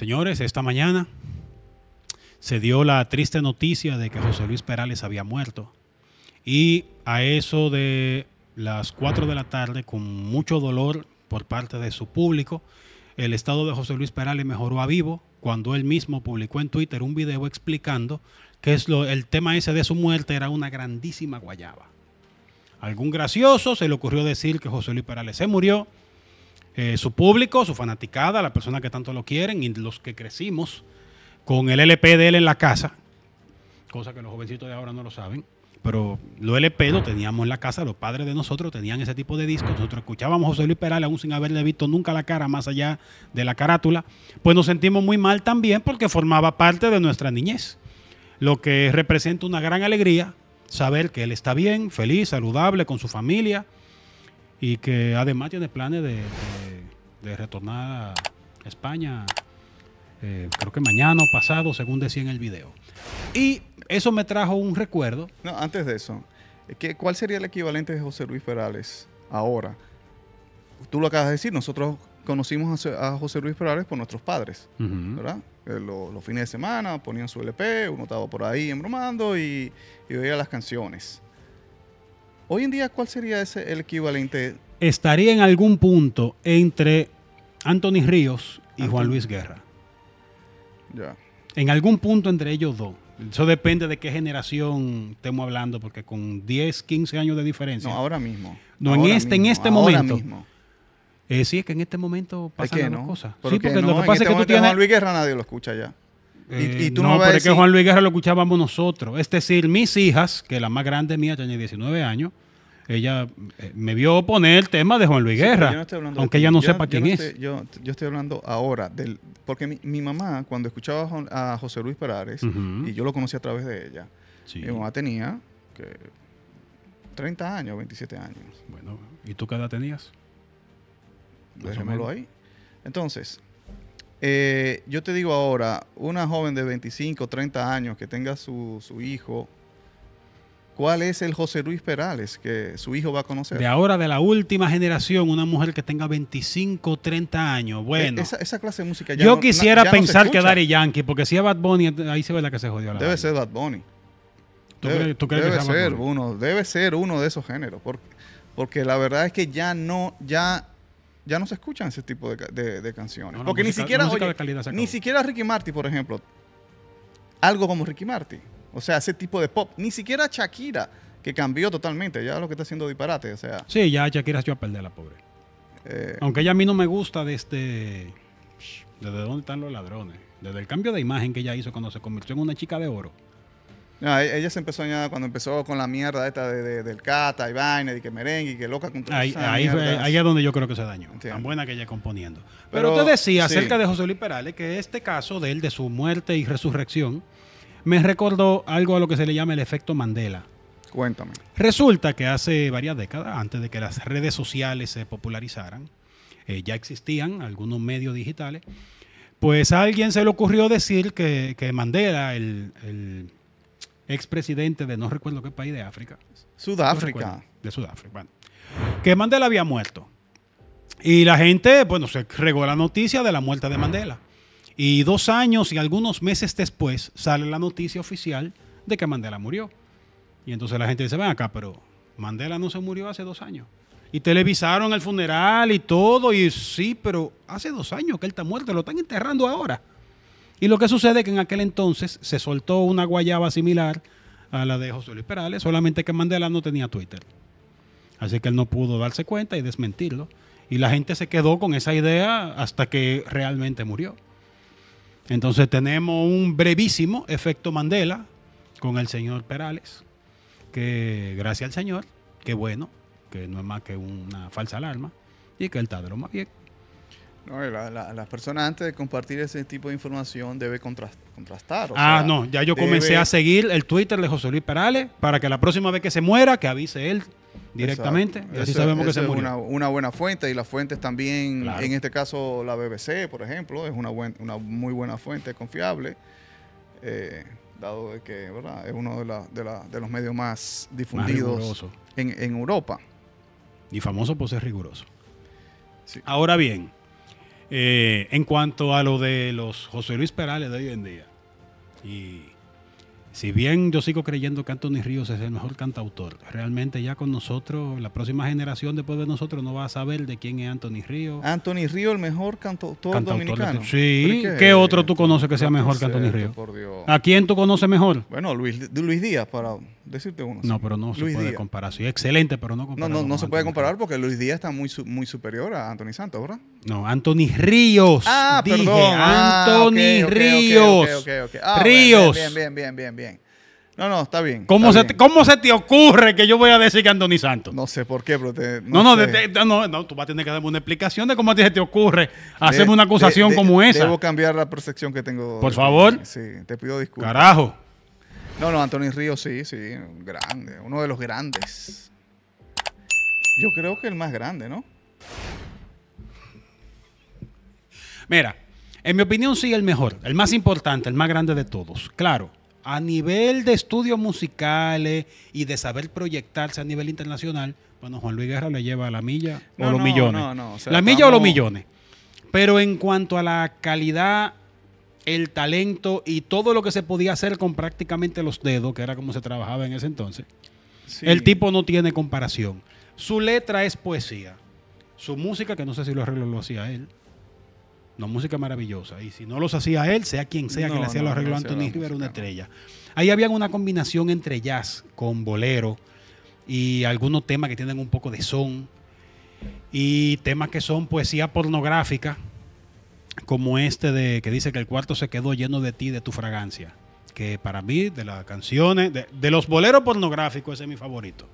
Señores, esta mañana se dio la triste noticia de que José Luis Perales había muerto. Y a eso de las 4 de la tarde, con mucho dolor por parte de su público, el estado de José Luis Perales mejoró a vivo cuando él mismo publicó en Twitter un video explicando que el tema ese de su muerte era una grandísima guayaba. algún gracioso se le ocurrió decir que José Luis Perales se murió eh, su público, su fanaticada, la persona que tanto lo quieren y los que crecimos con el LP de él en la casa, cosa que los jovencitos de ahora no lo saben, pero lo LP lo teníamos en la casa, los padres de nosotros tenían ese tipo de discos, nosotros escuchábamos a José Luis Peral aún sin haberle visto nunca la cara más allá de la carátula, pues nos sentimos muy mal también porque formaba parte de nuestra niñez, lo que representa una gran alegría saber que él está bien, feliz, saludable, con su familia y que además tiene planes de de retornar a España, eh, creo que mañana o pasado, según decía en el video. Y eso me trajo un recuerdo. No, antes de eso, eh, ¿cuál sería el equivalente de José Luis Perales ahora? Tú lo acabas de decir, nosotros conocimos a, José Luis Perales por nuestros padres, ¿verdad? Eh, los, fines de semana ponían su LP, uno estaba por ahí embromando y, y oía las canciones. Hoy en día, ¿cuál sería ese, el equivalente estaría en algún punto entre Anthony Ríos y Juan Luis Guerra. Ya. En algún punto entre ellos dos. Eso depende de qué generación estemos hablando, porque con 10, 15 años de diferencia. No, ahora mismo. No, en este, en este ahora momento. Mismo. Eh, sí, es que en este momento pasan cosas. sí, porque lo que pasa es este que tú tienes... Juan Luis Guerra nadie lo escucha ya. Eh, no, pero es que Juan Luis Guerra lo escuchábamos nosotros. Es decir, mis hijas, que la más grande mía tiene 19 años, ella eh, me vio poner el tema de Juan Luis Guerra, aunque ella no sepa quién es. yo, estoy hablando ahora, del, porque mi, mamá, cuando escuchaba a, José Luis Perares, y yo lo conocí a través de ella, mi mamá tenía 30 años, 27 años. Bueno, ¿y tú qué edad tenías? Dejémoslo ahí. Entonces, eh, yo te digo ahora, una joven de 25, 30 años que tenga su, su hijo ¿Cuál es el José Luis Perales que su hijo va a conocer? De ahora, de la última generación, una mujer que tenga 25, 30 años. E-, bueno. Esa, clase de música ya Yo quisiera pensar que Dari Yankee, porque si es Bad Bunny, eh, ahí se ve la que se jodió. debe ser Bad Bunny. ¿Tú crees, que sea ser Bad Bunny? uno, debe ser uno de esos géneros, porque, porque la verdad es que ya no, ya, ya no se escuchan ese tipo de, canciones. porque ni siquiera, ni siquiera Ricky Marty, por ejemplo, algo como Ricky Marty o sea, ese tipo de pop. Ni siquiera Shakira, que cambió totalmente. Ya lo que está haciendo disparate, o sea. Sí, ya Shakira se va a perder a la pobre. Eh, Aunque ella a mí no me gusta de este, ¿Desde dónde están los ladrones? Desde el cambio de imagen que ella hizo cuando se convirtió en una chica de oro. Ah, e-, ella se empezó a cuando empezó con la mierda esta de, del cata y vaina y que merengue y que loca con ahí, ahí, es donde yo creo que se dañó. Tan buena que ella componiendo. Pero, tú usted decía acerca de José Luis Perales que este caso de él, de su muerte y resurrección, me recordó algo a lo que se le llama el efecto Mandela. Cuéntame. Resulta que hace varias décadas, antes de que las redes sociales se popularizaran, eh, ya existían algunos medios digitales, pues a alguien se le ocurrió decir que, Mandela, el, ex expresidente de no recuerdo qué país de África. Sudáfrica. de Sudáfrica, bueno. Que Mandela había muerto. Y la gente, bueno, se regó la noticia de la muerte de Mandela. Y dos años y algunos meses después sale la noticia oficial de que Mandela murió. Y entonces la gente dice, ven acá, pero Mandela no se murió hace dos años. Y televisaron el funeral y todo, y sí, pero hace dos años que él está muerto, lo están enterrando ahora. Y lo que sucede es que en aquel entonces se soltó una guayaba similar a la de José Luis Perales, solamente que Mandela no tenía Twitter. Así que él no pudo darse cuenta y desmentirlo. Y la gente se quedó con esa idea hasta que realmente murió. Entonces tenemos un brevísimo efecto Mandela con el señor Perales, que gracias al señor, que bueno, que no es más que una falsa alarma y que el está lo más bien. No, la, la, las personas antes de compartir ese tipo de información debe contrastar. ah, no, ya yo comencé a seguir el Twitter de José Luis Perales para que la próxima vez que se muera, que avise él directamente. Y así sabemos que Una, una, buena fuente y las fuentes también, en este caso la BBC, por ejemplo, es una, buena una muy buena fuente, confiable, eh, dado que es uno de, los medios más difundidos en, Europa. Y famoso por ser riguroso. Ahora bien, eh, en cuanto a lo de los José Luis Perales de hoy en día y si bien yo sigo creyendo que Anthony Ríos es el mejor cantautor, realmente ya con nosotros, la próxima generación después de nosotros no va a saber de quién es Anthony Ríos. Anthony Ríos, el mejor cantautor, dominicano. Sí, ¿qué, otro tú conoces que sea mejor que Anthony Ríos? ¿A quién tú conoces mejor? Bueno, Luis, Luis Díaz, para decirte uno. No, pero no se puede comparar. Sí, excelente, pero no comparar. No, no, no se puede comparar porque Luis Díaz está muy, muy superior a Anthony Santos, ¿verdad? No, Anthony Ríos. Ah, perdón. Anthony Ríos. Ríos. Bien, bien, bien, bien, bien. No, no, está bien. ¿Cómo, se Te, ¿Cómo se te ocurre que yo voy a decir que Anthony Santos? No sé por qué, pero no, no, no, no, tú vas a tener que darme una explicación de cómo se te ocurre hacerme una acusación como esa. Debo cambiar la percepción que tengo. Por favor. Sí, te pido disculpas. Carajo. No, no, Anthony Ríos sí, sí, grande, uno de los grandes. Yo creo que el más grande, ¿no? Mira, en mi opinión sí el mejor, el más importante, el más grande de todos. Claro, a nivel de estudios musicales y de saber proyectarse a nivel internacional, bueno, Juan Luis Guerra le lleva a la milla o los millones. la milla o los millones. Pero en cuanto a la calidad, el talento y todo lo que se podía hacer con prácticamente los dedos, que era como se trabajaba en ese entonces, el tipo no tiene comparación. Su letra es poesía. Su música, que no sé si lo arregló, lo hacía él, no, música maravillosa. Y si no los hacía él, sea quien sea que le hacía los arreglos, a Anthony Rivera una estrella. Ahí había una combinación entre jazz con bolero y algunos temas que tienen un poco de son y temas que son poesía pornográfica, como este de que dice que el cuarto se quedó lleno de ti, de tu fragancia. Que para mí, de las canciones, de los boleros pornográficos, ese es mi favorito.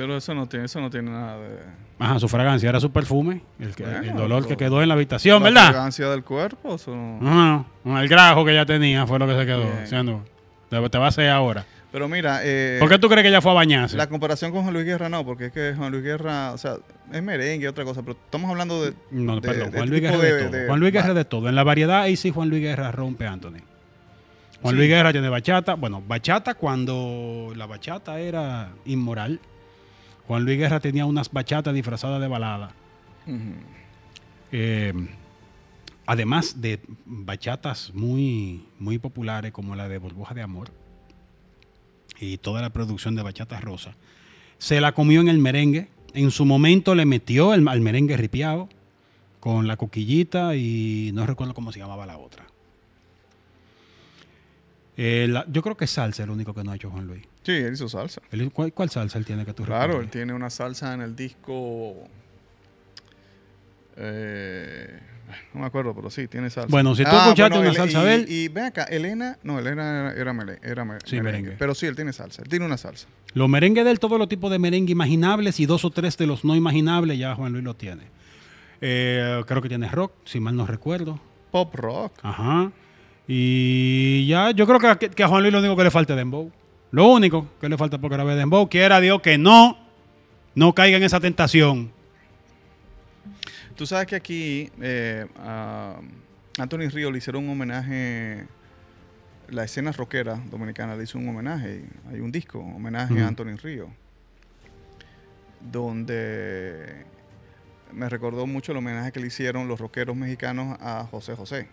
Pero eso no tiene, eso no tiene nada de. Ajá, su fragancia era su perfume, el, dolor que pues, quedó en la habitación, ¿verdad? La fragancia del cuerpo, o no? el grajo que ya tenía fue lo que se quedó. O te va a hacer ahora. Pero mira. Eh, ¿Por qué tú crees que ella fue a bañarse? La comparación con Juan Luis Guerra no, porque es que Juan Luis Guerra, o sea, es merengue otra cosa, pero estamos hablando de. No, perdón, este Juan Luis Guerra de, todo. Juan Luis Guerra de todo. En la variedad, ahí sí Juan Luis Guerra rompe a Anthony. Juan Luis Guerra tiene bachata. Bueno, bachata cuando la bachata era inmoral. Juan Luis Guerra tenía unas bachatas disfrazadas de balada. Eh, además de bachatas muy, muy populares como la de Burbuja de Amor y toda la producción de bachatas rosa, se la comió en el merengue. En su momento le metió el, al merengue ripiado con la coquillita y no recuerdo cómo se llamaba la otra. Eh, yo creo que salsa es el único que no ha hecho Juan Luis. Sí, él hizo salsa. ¿cuál, salsa él tiene que tú Claro, él tiene una salsa en el disco. Eh, no me acuerdo, pero sí, tiene salsa. Bueno, si tú ah, escuchaste una salsa de él. Y ven acá, Elena, no, Elena era, merengue, merengue, Pero sí, él tiene salsa, él tiene una salsa. Los merengues de él, todos los tipos de merengue imaginables y dos o tres de los no imaginables, ya Juan Luis lo tiene. Eh, creo que tiene rock, si mal no recuerdo. Pop rock. Ajá. Y ya, yo creo que, a Juan Luis lo único que le falta es Dembow. Lo único que le falta por era de Dembow. Quiera Dios que no, no caiga en esa tentación. Tú sabes que aquí eh, a Anthony Río le hicieron un homenaje, la escena rockera dominicana le hizo un homenaje, hay un disco, homenaje a Anthony Río, donde me recordó mucho el homenaje que le hicieron los rockeros mexicanos a José José.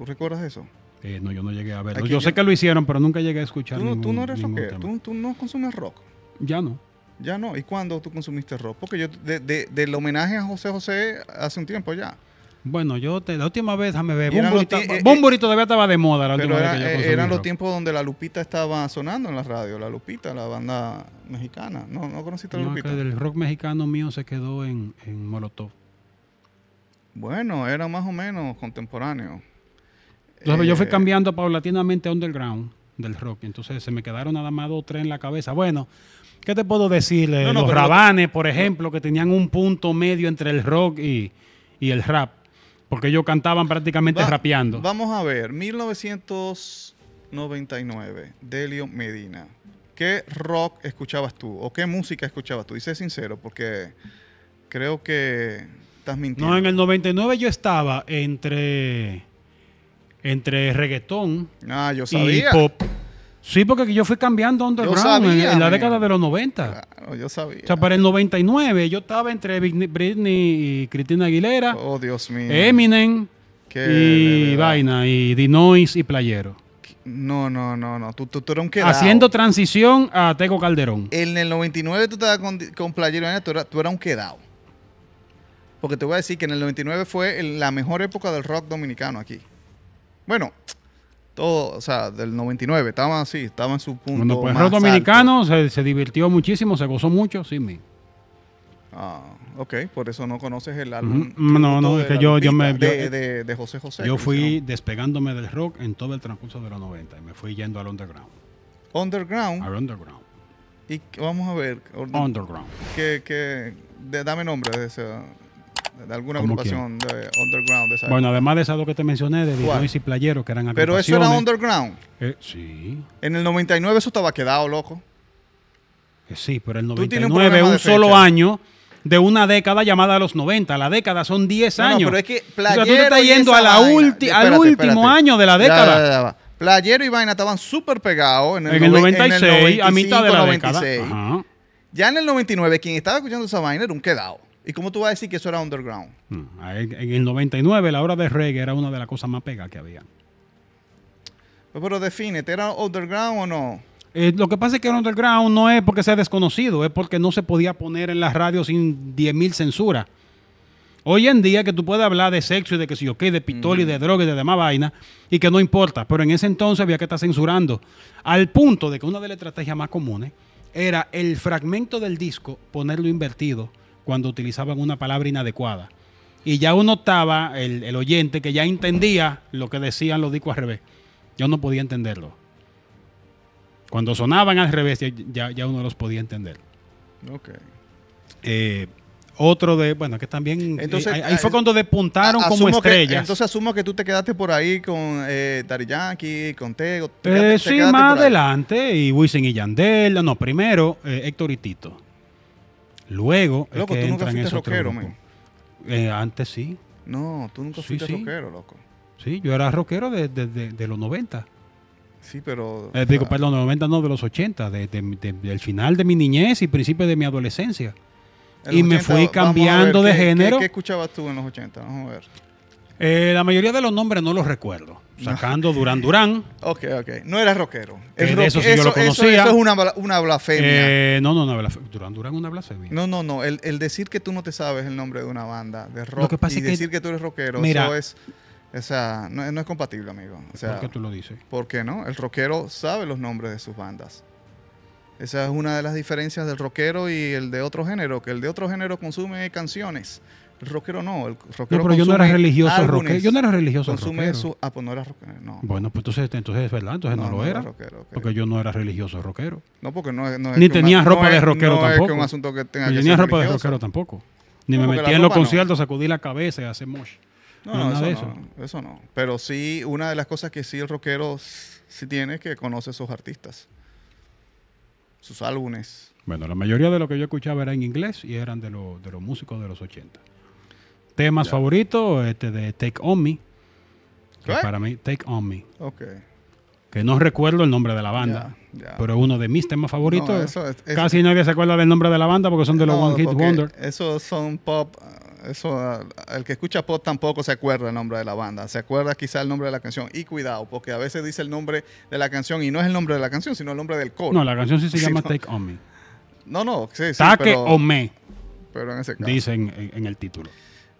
¿Tú recuerdas eso? Eh, no, yo no llegué a verlo. yo sé que lo hicieron, pero nunca llegué a escuchar. Tú no, eres tú, no consumes rock. Ya no. Ya no. ¿Y cuándo tú consumiste rock? Porque yo, de, de, del homenaje a José José hace un tiempo ya. Bueno, yo la última vez, déjame ver, Bumburito eh, todavía estaba de moda la eh, Eran los tiempos donde la Lupita estaba sonando en la radio, la Lupita, la banda mexicana. ¿No, no conociste a la Lupita? el rock mexicano mío se quedó en Molotov. Bueno, era más o menos contemporáneo yo fui eh, cambiando paulatinamente a underground del rock. Entonces se me quedaron nada más dos o tres en la cabeza. Bueno, ¿qué te puedo decir? los Rabanes, por ejemplo, que tenían un punto medio entre el rock y, el rap. Porque ellos cantaban prácticamente rapeando. Vamos a ver, 1999, Delio Medina. ¿Qué rock escuchabas tú? ¿O qué música escuchabas tú? Y sé sincero, porque creo que estás mintiendo. No, en el 99 yo estaba entre entre reggaetón ah, yo sabía. y pop. Sí, porque yo fui cambiando underground en, la década de los 90. Claro, yo sabía. O sea, para el 99 yo estaba entre Britney y Cristina Aguilera. Oh, Dios mío. Eminem y vaina, y Dinois y Playero. No, no, no, no. Tú, tú, eras un quedado. Haciendo transición a Teco Calderón. En el 99 tú estabas con, Playero, ¿eh? tú eras, tú eras un quedado. Porque te voy a decir que en el 99 fue la mejor época del rock dominicano aquí. Bueno, todo, o sea, del 99, estaba así, estaba en su punto. Cuando fue rock dominicano se, divirtió muchísimo, se gozó mucho, sí, mi. Ah, ok, por eso no conoces el álbum. No, no, es que yo, me. de, José José. Yo fui despegándome del rock en todo el transcurso de los 90 y me fui yendo al underground. ¿Underground? Al underground. Y vamos a ver. Underground. Que, que, dame nombre de esa de alguna agrupación de underground. bueno, además de esas dos que te mencioné, de Dinois y Playero, que eran Pero eso era underground. Eh, sí. En el 99 eso estaba quedado, loco. Eh, sí, pero el 99 un, solo año de una década llamada los 90. La década son 10 años. pero es que Playero. yendo al último año de la década. Playero y Vaina estaban súper pegados en el, 96, a mitad de la década. Ya en el 99, quien estaba escuchando esa vaina era un quedado. ¿Y cómo tú vas a decir que eso era underground? Hmm, en, el 99 la hora de reggae era una de las cosas más pegas que había. Pues, pero, define, ¿era underground o no? Eh, lo que pasa es que era underground no es porque sea desconocido, es porque no se podía poner en la radio sin 10.000 censuras. Hoy en día que tú puedes hablar de sexo y de que si yo qué, de pistola de droga y de demás vaina, y que no importa, pero en ese entonces había que estar censurando. Al punto de que una de las estrategias más comunes era el fragmento del disco ponerlo invertido cuando utilizaban una palabra inadecuada. Y ya uno estaba, el, oyente, que ya entendía lo que decían los discos al revés. Yo no podía entenderlo. Cuando sonaban al revés, ya, ya uno los podía entender. Ok. Eh, otro de, bueno, que también. Eh, ahí fue eh, cuando despuntaron como estrellas. entonces asumo que tú te quedaste por ahí con eh, aquí, con Tego. Te sí, más adelante, y Wisin y Yandel. No, primero Héctor y Tito. Luego. Loco, que tú nunca fuiste rockero, eh, antes sí. No, tú nunca fuiste rockero, loco. Sí, yo era rockero desde los 90. Sí, pero. Eh, digo, perdón, los 90, no, de los 80, Desde el final de mi niñez y principio de mi adolescencia. y me fui cambiando de género. ¿qué, escuchabas tú en los 80? Vamos a ver. Eh, la mayoría de los nombres no los recuerdo. Sacando Durán Durán. Ok, ok. No era rockero. eso sí yo lo conocía. Eso, es una, blasfemia. Eh, no, no, no. Durán Durán es una blasfemia. No, no, no. El, decir que tú no te sabes el nombre de una banda de rock y decir que tú eres rockero, eso es... O sea, no, es compatible, amigo. O sea, ¿Por qué tú lo dices? ¿Por qué no? El rockero sabe los nombres de sus bandas. Esa es una de las diferencias del rockero y el de otro género, que el de otro género consume canciones, el rockero no. El rockero no, pero yo no era religioso rockero. Yo no era religioso rockero. ah, pues no era rockero. Eh, no. Bueno, pues entonces, entonces es verdad, entonces no, lo era. Porque yo no era religioso rockero. No, porque no, no es Ni tenía ropa de rockero tampoco. Es que un asunto que tenga Ni tenía ropa de rockero tampoco. Ni me metía en los conciertos, sacudí la cabeza y hacer mosh. No, no, eso, eso. no, eso no. Pero sí, una de las cosas que sí el rockero sí tiene es que conoce a sus artistas, sus álbumes. Bueno, la mayoría de lo que yo escuchaba era en inglés y eran de, lo, de los músicos de los 80. Temas favoritos, este de Take On Me. Que para mí, Take On Me. Ok. Que no recuerdo el nombre de la banda, pero uno de mis temas favoritos. Casi nadie se acuerda del nombre de la banda porque son de los One Hit Wonder. Esos son pop, eso el que escucha pop tampoco se acuerda el nombre de la banda, se acuerda quizá el nombre de la canción y cuidado, porque a veces dice el nombre de la canción y no es el nombre de la canción, sino el nombre del coro. No, la canción sí se llama Take On Me. No, no, Take On Me. Pero en ese Dicen en el título.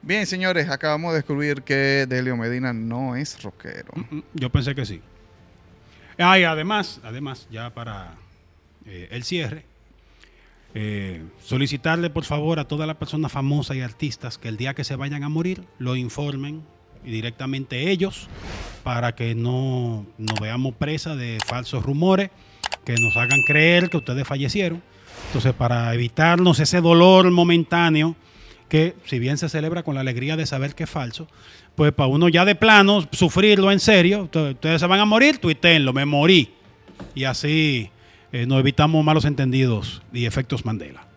Bien, señores, acabamos de descubrir que Delio Medina no es rockero. yo pensé que sí. además, además, ya para eh, el cierre, eh, solicitarle por favor a todas las personas famosas y artistas que el día que se vayan a morir lo informen directamente ellos para que no nos veamos presa de falsos rumores que nos hagan creer que ustedes fallecieron. Entonces, para evitarnos ese dolor momentáneo, que si bien se celebra con la alegría de saber que es falso, pues para uno ya de plano, sufrirlo en serio, ustedes se van a morir, tuitenlo, me morí. Y así eh, nos evitamos malos entendidos y efectos Mandela.